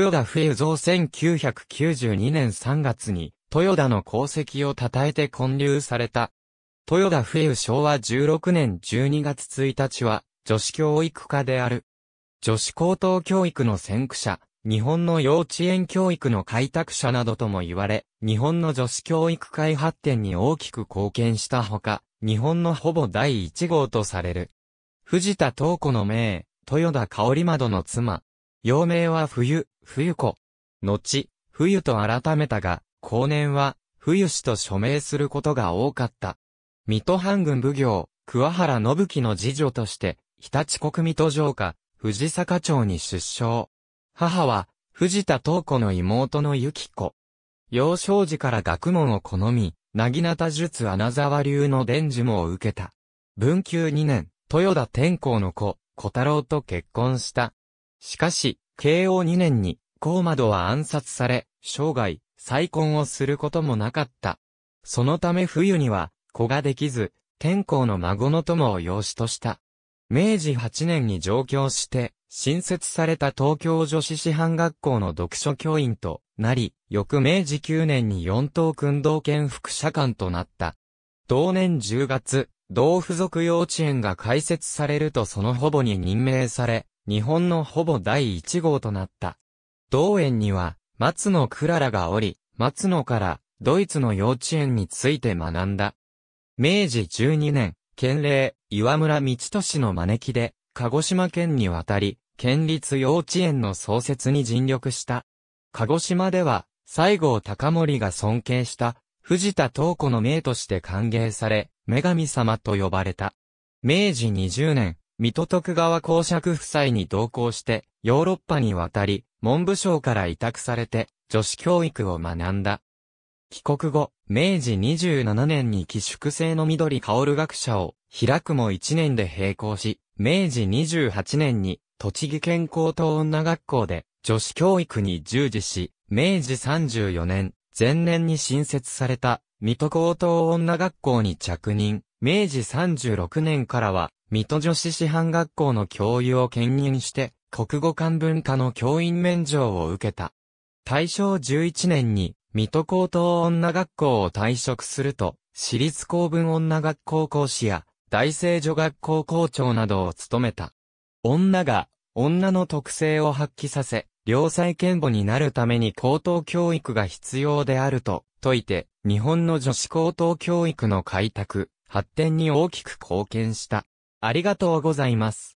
豊田冬蔵1992年3月に、豊田の功績を称えて建立された。豊田冬昭和16年12月1日は、女子教育課である。女子高等教育の先駆者、日本の幼稚園教育の開拓者などとも言われ、日本の女子教育界発展に大きく貢献したほか、日本のほぼ第一号とされる。藤田東子の名、豊田香織窓の妻、幼名は冬、冬子。後、冬と改めたが、後年は、冬氏と署名することが多かった。水戸藩軍奉行、桑原信樹の次女として、日立国水戸城下、藤坂町に出生。母は、藤田東子の妹の幸子。幼少時から学問を好み、なぎなた術穴沢流の伝授も受けた。文久2年、豊田天皇の子、小太郎と結婚した。しかし、慶応2年に、高窓は暗殺され、生涯、再婚をすることもなかった。そのため冬には、子ができず、天皇の孫の友を養子とした。明治8年に上京して、新設された東京女子師範学校の読書教員となり、翌明治9年に四等訓導兼副社官となった。同年10月、同付属幼稚園が開設されるとそのほぼに任命され、日本のほぼ第一号となった。同園には、松野クララがおり、松野からドイツの幼稚園について学んだ。明治12年、県令、岩村道俊の招きで、鹿児島県に渡り、県立幼稚園の創設に尽力した。鹿児島では、西郷隆盛が尊敬した、藤田東子の名として歓迎され、女神様と呼ばれた。明治20年、水戸徳川公爵夫妻に同行して、ヨーロッパに渡り、文部省から委託されて、女子教育を学んだ。帰国後、明治27年に寄宿制の緑薫学者を開くも1年で並行し、明治28年に栃木県高等女学校で女子教育に従事し、明治34年、前年に新設された水戸高等女学校に着任。明治36年からは、水戸女子師範学校の教諭を兼任して、国語漢文科の教員免状を受けた。大正11年に、水戸高等女学校を退職すると、私立公文女学校講師や、大聖女学校校長などを務めた。女が、女の特性を発揮させ、良妻賢母になるために高等教育が必要であると、説いて、日本の女子高等教育の開拓、発展に大きく貢献した。ありがとうございます。